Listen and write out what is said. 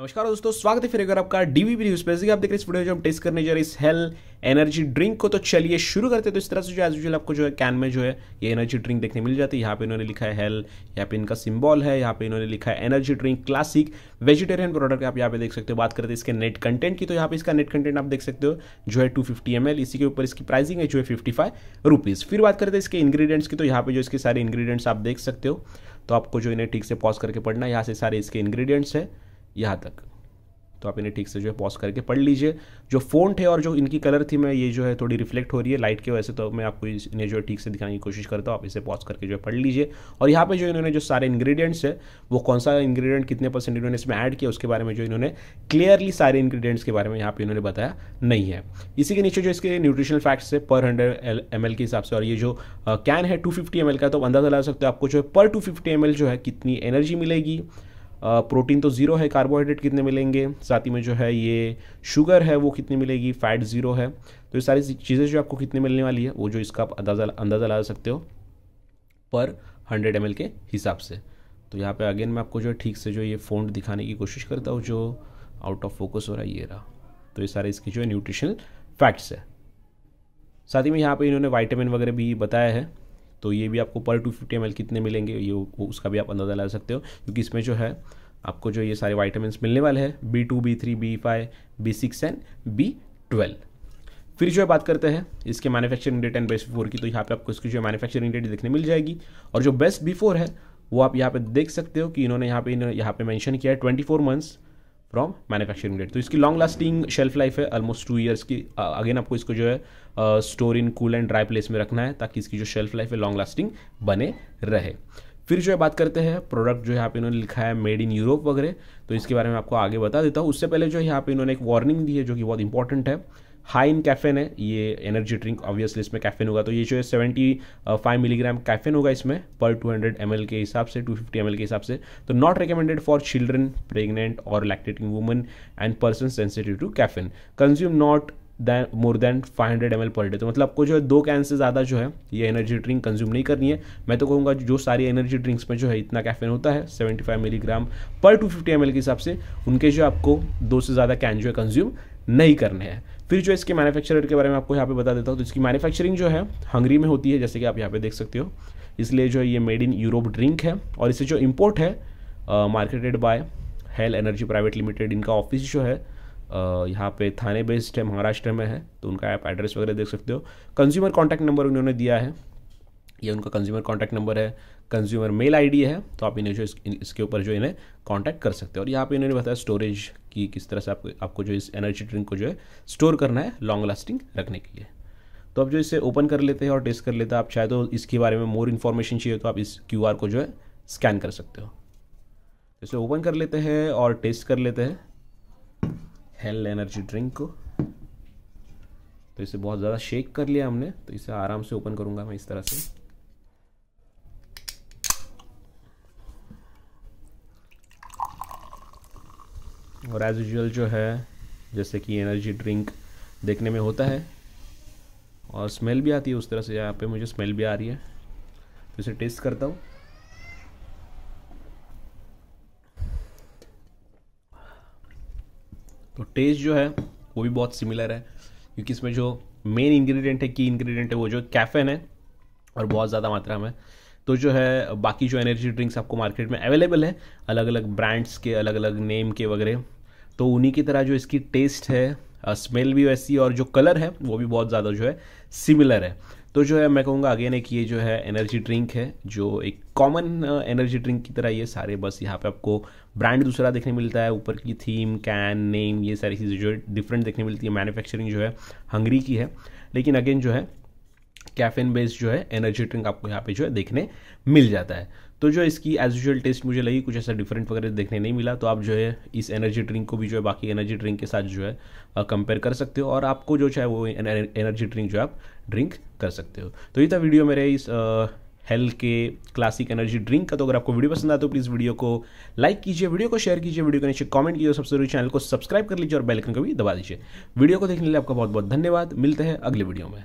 नमस्कार दोस्तों स्वागत है फिर अगर आपका डीवी न्यूज पर आप देख रहे इस वीडियो जो हम टेस्ट करने जा रहे इस हेल एनर्जी ड्रिंक को तो चलिए शुरू करते हैं तो इस तरह से जो एज यूजल आपको जो है कैन में जो है ये एनर्जी ड्रिंक देखने मिल जाती है यहाँ पे इन्होंने लिखा है हेल यहाँ पे इनका सिंबल है यहाँ पे इन्होंने लिखा है energy drink classic vegetarian product आप यहाँ पे देख सकते हो बात करते हैं इसके नेट कंटेंट की तो यहाँ पे इसका नेट कंटेंट आप देख सकते हो जो है टू फिफ्टी इसी के ऊपर इसकी प्राइसिंग है जो है फिफ्टी फाइव फिर बात करते हैं इसके इंग्रीडियंट्स की तो यहाँ पे जो इसके सारे इंग्रीडियंट्स आप देख सकते हो तो आपको जो इन्हें ठीक से पॉज करके पढ़ना यहाँ से सारे इसके इंग्रीडियंट्स है यहाँ तक तो आप इन्हें ठीक से जो है पॉज करके पढ़ लीजिए जो फोन थे और जो इनकी कलर थी मैं ये जो है थोड़ी रिफ्लेक्ट हो रही है लाइट की वजह से तो मैं आपको इन्हें जो है ठीक से दिखाने की कोशिश करता हूँ आप इसे पॉज करके जो है पढ़ लीजिए और यहाँ पे जो इन्होंने जो सारे इंग्रेडिएंट्स है वो कौन सा इंग्रेडिएंट कितने परसेंट इन्होंने इसमें ऐड किया उसके बारे में जो इन्होंने क्लियरली सारे इंग्रीडियंट्स के बारे में यहाँ पर इन्होंने बताया नहीं है इसी के नीचे जो इसके न्यूट्रिशनल फैक्ट्स है पर हंड्रेड एम के हिसाब से और ये जो कैन है टू फिफ्टी का तो अंदाजा लगा सकते हो आपको जो है पर टू फिफ्टी जो है कितनी एनर्जी मिलेगी प्रोटीन तो ज़ीरो है कार्बोहाइड्रेट कितने मिलेंगे साथ ही में जो है ये शुगर है वो कितनी मिलेगी फैट ज़ीरो है तो ये सारी चीज़ें जो आपको कितनी मिलने वाली है वो जो इसका आप अंदाज़ा अंदाज़ा लगा सकते हो पर हंड्रेड एम के हिसाब से तो यहाँ पे अगेन मैं आपको जो है ठीक से जो ये फ़ोन दिखाने की कोशिश करता हूँ जो आउट ऑफ फोकस हो रहा है ये रहा तो ये सारे इसके जो है न्यूट्रिशनल फैक्ट्स है साथ ही में यहाँ पे इन्होंने वाइटामिन वगैरह भी बताया है तो ये भी आपको पर टू फिफ्टी एम कितने मिलेंगे ये उसका भी आप अंदाज़ा लगा सकते हो क्योंकि इसमें जो है आपको जो ये सारे वाइटामिन मिलने वाले हैं B two B three B five B six and B twelve फिर जो है बात करते हैं इसके manufacturing date and best before की तो यहाँ पे आपको इसकी जो मैन्युफैक्चरिंग डेट देखने मिल जाएगी और जो बेस्ट बिफोर है वो आप यहाँ पे देख सकते हो कि इन्होंने यहाँ पे यहाँ पे मेंशन किया है twenty four months from manufacturing date तो इसकी लॉन्ग लास्टिंग शेल्फ लाइफ है ऑलमोस्ट टू ईयर्स की अगेन आपको इसको जो है store in cool and dry place में रखना है ताकि इसकी जो शेल्फ लाइफ है लॉन्ग लास्टिंग बने रहे फिर जो है बात करते हैं प्रोडक्ट जो यहाँ पे इन्होंने लिखा है मेड इन यूरोप वगैरह तो इसके बारे में आपको आगे बता देता हूँ उससे पहले जो यहाँ पे इन्होंने एक वार्निंग दी है जो कि बहुत इंपॉर्टेंट है हाई इन कैफेन है ये एनर्जी ड्रिंक ऑब्वियसली इसमें कैफेन होगा तो ये जो है सेवेंटी फाइव मिलीग्राम कैफेन होगा इसमें पर टू हंड्रेड एम के हिसाब से टू फिफ्टी एम के हिसाब से तो not recommended for children pregnant और lactating woman and person sensitive to caffeine consume not than more than five hundred M per day तो मतलब आपको जो है दो कैन से ज़्यादा जो है ये एनर्जी ड्रिंक कंज्यूम नहीं करनी है मैं तो कहूँगा जो सारी एनर्जी ड्रिंक्स में जो है इतना कैफेन होता है seventy five milligram per two fifty M के हिसाब से उनके जो आपको दो से ज़्यादा कैन जो है कंज्यूम नहीं करने हैं फिर जो इसके मैन्युफैक्चरर के बारे में आपको यहाँ पे बता देता हूँ तो इसकी मैन्युफैक्चरिंग जो है हंगरी में होती है जैसे कि आप यहाँ पे देख सकते हो इसलिए जो है ये मेड इन यूरोप ड्रिंक है और इसे जो इम्पोर्ट है marketed by Hell energy private limited इनका ऑफिस जो है Uh, यहाँ पे थाने बेस्ड है महाराष्ट्र में है तो उनका आप एड्रेस वगैरह देख सकते हो कंज्यूमर कॉन्टैक्ट नंबर उन्होंने दिया है ये उनका कंज्यूमर कॉन्टैक्ट नंबर है कंज्यूमर मेल आईडी है तो आप इन्हें जो इस, इसके ऊपर जो इन्हें कांटेक्ट कर सकते हैं और यहाँ पे इन्होंने बताया स्टोरेज की किस तरह से आपको आपको जो इस एनर्जी ड्रिंक को जो है स्टोर करना है लॉन्ग लास्टिंग रखने के लिए तो आप जो इसे ओपन कर लेते हैं और टेस्ट कर लेते हैं आप चाहे तो इसके बारे में मोर इन्फॉर्मेशन चाहिए तो आप इस क्यू को जो है स्कैन कर सकते हो तो इसे ओपन कर लेते हैं और टेस्ट कर लेते हैं हेल एनर्जी ड्रिंक को तो इसे बहुत ज़्यादा शेक कर लिया हमने तो इसे आराम से ओपन करूँगा मैं इस तरह से और एज़ यूजल जो है जैसे कि एनर्जी ड्रिंक देखने में होता है और स्मेल भी आती है उस तरह से यहाँ पे मुझे स्मेल भी आ रही है तो इसे टेस्ट करता हूँ तो टेस्ट जो है वो भी बहुत सिमिलर है क्योंकि इसमें जो मेन इंग्रेडिएंट है की इंग्रेडिएंट है वो जो कैफेन है और बहुत ज़्यादा मात्रा में तो जो है बाकी जो एनर्जी ड्रिंक्स आपको मार्केट में अवेलेबल है अलग अलग ब्रांड्स के अलग अलग नेम के वगैरह तो उन्हीं की तरह जो इसकी टेस्ट है स्मेल भी वैसी और जो कलर है वो भी बहुत ज़्यादा जो है सिमिलर है तो जो है मैं कहूँगा अगेन एक ये जो है एनर्जी ड्रिंक है जो एक कॉमन एनर्जी ड्रिंक की तरह ये सारे बस यहाँ पे आपको ब्रांड दूसरा देखने मिलता है ऊपर की थीम कैन नेम ये सारी चीज़ें जो है डिफरेंट देखने मिलती है मैन्युफैक्चरिंग जो है हंगरी की है लेकिन अगेन जो है कैफिन बेस्ड जो है एनर्जी ड्रिंक आपको यहाँ पे जो है देखने मिल जाता है तो जो इसकी एज यूजल टेस्ट मुझे लगी कुछ ऐसा डिफरेंट वगैरह देखने नहीं मिला तो आप जो है इस एनर्जी ड्रिंक को भी जो है बाकी एनर्जी ड्रिंक के साथ जो है कंपेयर कर सकते हो और आपको जो चाहे वो एनर्जी ड्रिंक जो आप ड्रिंक कर सकते हो तो ये था वीडियो मेरे इस हेल्थ के क्लासिक एनर्जी ड्रिंक का तो अगर आपको वीडियो पसंद आए तो प्लीज़ वीडियो को लाइक कीजिए वीडियो को शेयर कीजिए वीडियो के नीचे कमेंट कीजिए सबसे जरूरी चैनल को सब्सक्राइब कर लीजिए और बेल आइकन को भी दबा दीजिए वीडियो को देखने के लिए आपका बहुत बहुत धन्यवाद मिलते हैं अगले वीडियो में